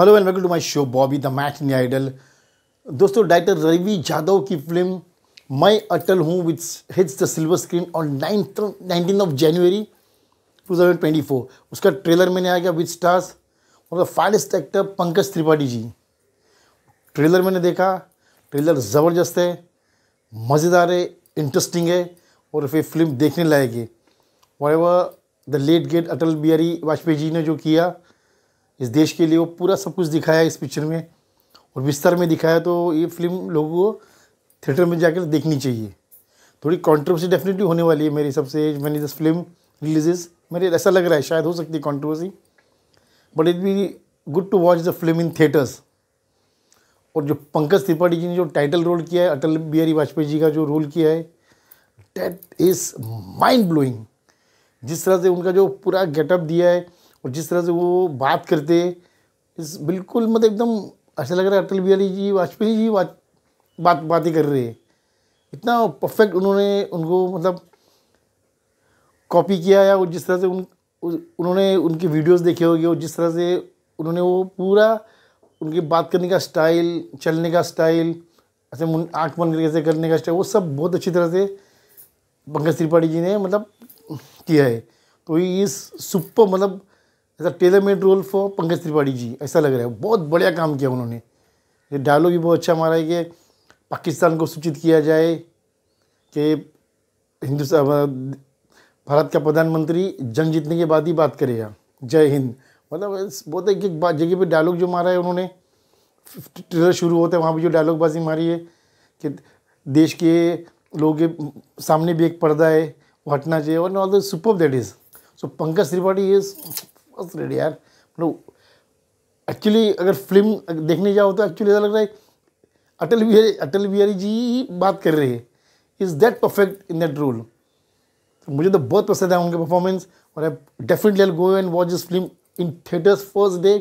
hello and welcome to my show Bobby the match in idol दोस्तों director Ravi Jadhav की film मैं अटल हूँ with hits the silver screen on ninth nineteen of January two thousand twenty four उसका trailer मैंने आ गया with stars और finest actor Pankaj Tripathi ji trailer मैंने देखा ट्रेलर ज़बरदस्त है मज़ेदार है इंटरेस्टिंग है और फिर फिल्म देखने लायक है और the late great Atal Bihari Vajpayee ji ने जो किया इस देश के लिए वो पूरा सब कुछ दिखाया इस पिक्चर में और विस्तार में दिखाया तो ये फिल्म लोगों को थिएटर में जाकर देखनी चाहिए थोड़ी कॉन्ट्रोवर्सी डेफिनेटली होने वाली है मेरे हिसाब से मैंने दस फिल्म रिलीजेज़ मेरे ऐसा लग रहा है शायद हो सकती है controversy but it be good to watch the film in theatres और जो पंकज त्रिपाठी जी ने जो टाइटल रोल किया है अटल बिहारी वाजपेयी जी का जो रोल किया है डेट इज़ माइंड ब्लोइंग जिस तरह से उनका जो पूरा गेटअप दिया है और जिस तरह से वो बात करते इस बिल्कुल मतलब एकदम ऐसा लग रहा है अटल बिहारी जी वाजपेयी जी बात बात बातें कर रहे हैं इतना परफेक्ट उन्होंने उनको मतलब कॉपी किया या जिस तरह से उन उन्होंने उनकी वीडियोस देखे होंगे और जिस तरह से उन्होंने वो पूरा उनकी बात करने का स्टाइल चलने का स्टाइल ऐसे आँख मन करके ऐसे करने का स्टाइल वो सब बहुत अच्छी तरह से पंकज त्रिपाठी जी ने मतलब किया है तो इस सुपर मतलब ऐसा tailor made role for Pankaj Tripathi ji ऐसा लग रहा है बहुत बढ़िया काम किया उन्होंने ये डायलॉग भी बहुत अच्छा मारा है कि पाकिस्तान को सूचित किया जाए कि हिंदुस्तान भारत का प्रधानमंत्री जंग जीतने के बाद ही बात करेगा जय हिंद मतलब बहुत एक एक जगह पे डायलॉग जो मारा है उन्होंने ट्रेलर शुरू होता है वहाँ पर जो डायलॉग बाजी मारी है कि देश के लोगों के सामने भी एक पर्दा है वो हटना चाहिए और know the super that is so Pankaj Tripathi is बस रेडी यार मतलब एक्चुअली अगर फिल्म देखने जाओ तो एक्चुअली ऐसा लग रहा है अटल बिहारी अटल बिहारी जी ही बात कर रहे हैं is that perfect in that role तो मुझे तो बहुत पसंद है उनके परफॉर्मेंस और I definitely I go and watch this film in theatres first day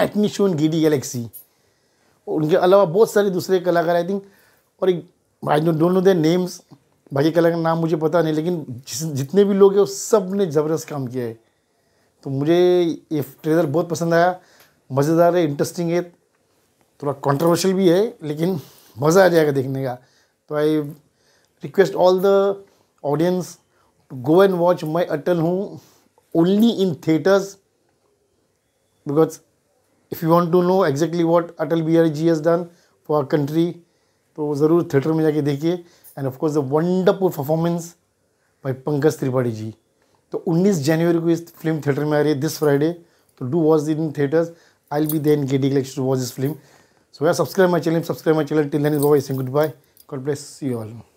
matinee show in the galaxy उनके अलावा बहुत सारे दूसरे कलाकार आई थिंक और एक I don't know the names बाकी कलाकार नाम मुझे पता नहीं लेकिन जितने भी लोग हैं वो सब ने ज़बरदस्त काम किया है तो मुझे ये ट्रेलर बहुत पसंद आया मज़ेदार है इंटरेस्टिंग है थोड़ा कंट्रोवर्शियल भी है लेकिन मज़ा आ जाएगा देखने का तो I request all the audience to go and watch my Atal हूँ only in theatres because if you want to know exactly what Atal Bihari ji has done for our country तो ज़रूर थिएटर में जाके देखिए and of course the wonderful performance by Pankaj Tripathi ji तो 19 जनवरी को इस film theatre में आ रही है दिस फ्राइडे तो do watch in theatres I will be then getting like to watch this film so way subscribe my channel subscribe my channel till then is bye good bye God bless you all